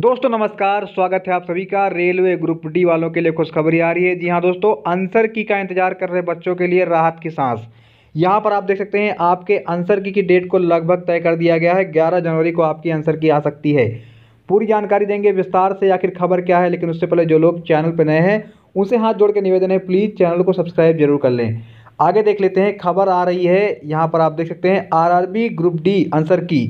दोस्तों नमस्कार स्वागत है आप सभी का रेलवे ग्रुप डी वालों के लिए खुशखबरी आ रही है जी हाँ दोस्तों आंसर की का इंतजार कर रहे बच्चों के लिए राहत की सांस यहाँ पर आप देख सकते हैं आपके आंसर की की डेट को लगभग तय कर दिया गया है 11 जनवरी को आपकी आंसर की आ सकती है पूरी जानकारी देंगे विस्तार से आखिर खबर क्या है लेकिन उससे पहले जो लोग चैनल पर नए हैं उनसे हाथ जोड़ के निवेदन है प्लीज़ चैनल को सब्सक्राइब जरूर कर लें आगे देख लेते हैं खबर आ रही है यहाँ पर आप देख सकते हैं R group D answer key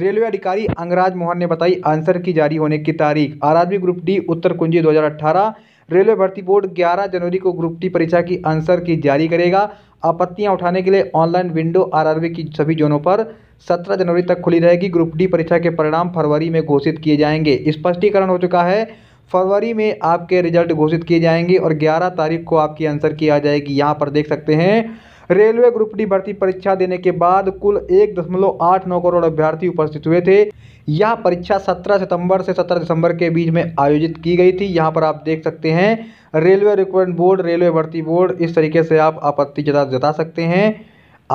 railway अधिकारी अंगराज मोहन ने बताई आंसर की जारी होने की तारीख आरआरबी ग्रुप डी उत्तर कुंजी 2018 रेलवे भर्ती बोर्ड 11 जनवरी को ग्रुप डी परीक्षा की आंसर की जारी करेगा आपत्तियां उठाने के लिए ऑनलाइन विंडो आरआरबी की सभी जोनों पर 17 जनवरी तक खुली रहेगी ग्रुप डी परीक्षा के परिणाम फरवरी में घोषित किए जाएंगे स्पष्टीकरण हो चुका है फरवरी में आपके रिजल्ट घोषित किए जाएंगे और 11 तारीख को आपकी आंसर की आ जाएगी यहाँ पर देख सकते हैं रेलवे ग्रुप डी भर्ती परीक्षा देने के बाद कुल एक दशमलव आठ नौ करोड़ अभ्यर्थी उपस्थित हुए थे यह परीक्षा 17 सितंबर से 17 दिसंबर के बीच में आयोजित की गई थी यहाँ पर आप देख सकते हैं रेलवे रिक्रूटमेंट बोर्ड रेलवे भर्ती बोर्ड इस तरीके से आप आपत्ति जता जता सकते हैं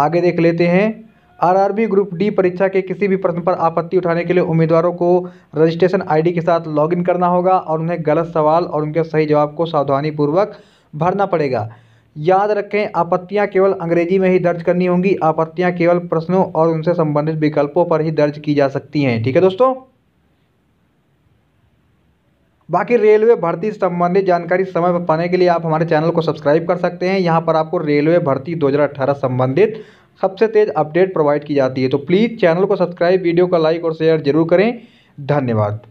आगे देख लेते हैं आरआरबी ग्रुप डी परीक्षा के किसी भी प्रश्न पर आपत्ति उठाने के लिए उम्मीदवारों को रजिस्ट्रेशन आईडी के साथ लॉगिन करना होगा और उन्हें गलत सवाल और उनके सही जवाब को सावधानीपूर्वक भरना पड़ेगा याद रखें आपत्तियां केवल अंग्रेजी में ही दर्ज करनी होंगी आपत्तियां केवल प्रश्नों और उनसे संबंधित विकल्पों पर ही दर्ज की जा सकती हैं ठीक है दोस्तों बाकी रेलवे भर्ती संबंधित जानकारी समय पर पाने के लिए आप हमारे चैनल को सब्सक्राइब कर सकते हैं यहाँ पर आपको रेलवे भर्ती दो संबंधित सबसे तेज अपडेट प्रोवाइड की जाती है तो प्लीज़ चैनल को सब्सक्राइब वीडियो का लाइक और शेयर जरूर करें धन्यवाद